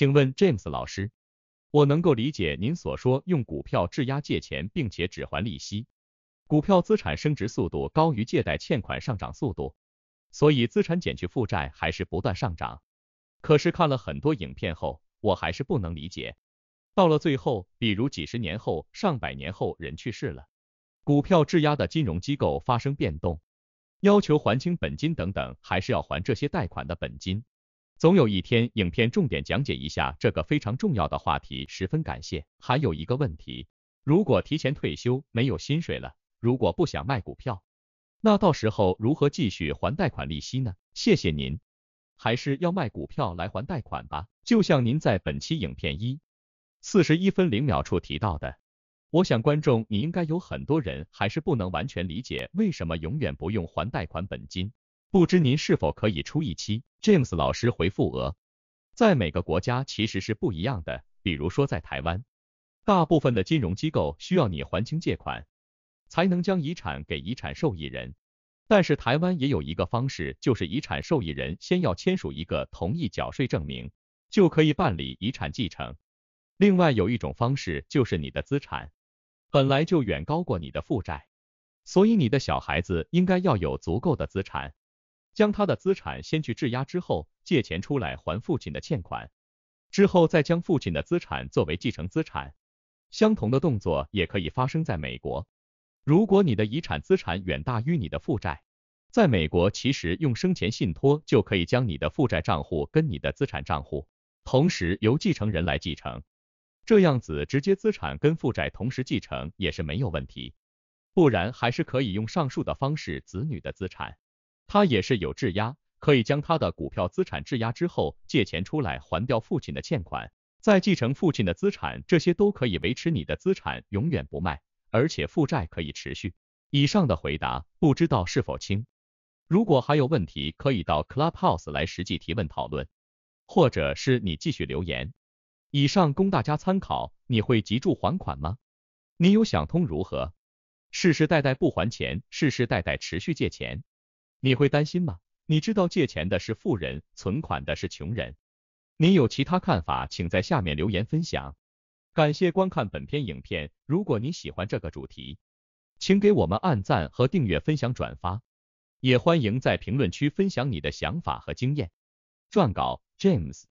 请问 James 老师，我能够理解您所说用股票质押借钱，并且只还利息。股票资产升值速度高于借贷欠款上涨速度，所以资产减去负债还是不断上涨。可是看了很多影片后，我还是不能理解。到了最后，比如几十年后、上百年后人去世了，股票质押的金融机构发生变动，要求还清本金等等，还是要还这些贷款的本金。总有一天，影片重点讲解一下这个非常重要的话题，十分感谢。还有一个问题，如果提前退休没有薪水了，如果不想卖股票，那到时候如何继续还贷款利息呢？谢谢您，还是要卖股票来还贷款吧。就像您在本期影片一四十一分零秒处提到的，我想观众你应该有很多人还是不能完全理解为什么永远不用还贷款本金，不知您是否可以出一期？James 老师回复：额，在每个国家其实是不一样的。比如说在台湾，大部分的金融机构需要你还清借款，才能将遗产给遗产受益人。但是台湾也有一个方式，就是遗产受益人先要签署一个同意缴税证明，就可以办理遗产继承。另外有一种方式，就是你的资产本来就远高过你的负债，所以你的小孩子应该要有足够的资产。将他的资产先去质押之后借钱出来还父亲的欠款，之后再将父亲的资产作为继承资产。相同的动作也可以发生在美国。如果你的遗产资产远大于你的负债，在美国其实用生前信托就可以将你的负债账户跟你的资产账户同时由继承人来继承，这样子直接资产跟负债同时继承也是没有问题。不然还是可以用上述的方式，子女的资产。他也是有质押，可以将他的股票资产质押之后借钱出来还掉父亲的欠款，再继承父亲的资产，这些都可以维持你的资产永远不卖，而且负债可以持续。以上的回答不知道是否清，如果还有问题可以到 Clubhouse 来实际提问讨论，或者是你继续留言。以上供大家参考，你会急住还款吗？你有想通如何世世代代不还钱，世世代代持续借钱？你会担心吗？你知道借钱的是富人，存款的是穷人。你有其他看法，请在下面留言分享。感谢观看本篇影片。如果你喜欢这个主题，请给我们按赞和订阅、分享、转发。也欢迎在评论区分享你的想法和经验。撰稿：James。